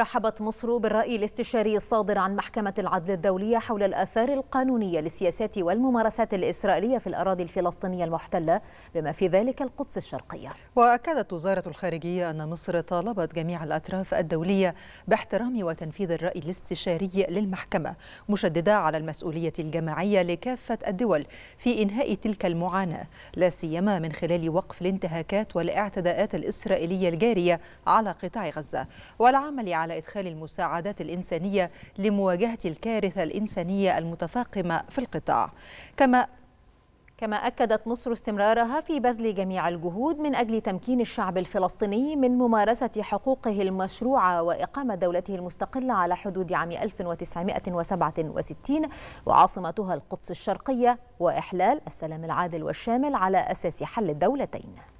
رحبت مصر بالرأي الاستشاري الصادر عن محكمة العدل الدولية حول الآثار القانونية للسياسات والممارسات الإسرائيلية في الأراضي الفلسطينية المحتلة بما في ذلك القدس الشرقية وأكدت وزارة الخارجية أن مصر طالبت جميع الأطراف الدولية باحترام وتنفيذ الرأي الاستشاري للمحكمة مشددة على المسؤولية الجماعية لكافة الدول في إنهاء تلك المعاناة لا سيما من خلال وقف الانتهاكات والاعتداءات الإسرائيلية الجارية على قطاع غزة والعمل على على إدخال المساعدات الإنسانية لمواجهة الكارثة الإنسانية المتفاقمة في القطاع كما كما أكدت مصر استمرارها في بذل جميع الجهود من أجل تمكين الشعب الفلسطيني من ممارسة حقوقه المشروعة وإقامة دولته المستقلة على حدود عام 1967 وعاصمتها القدس الشرقية وإحلال السلام العادل والشامل على أساس حل الدولتين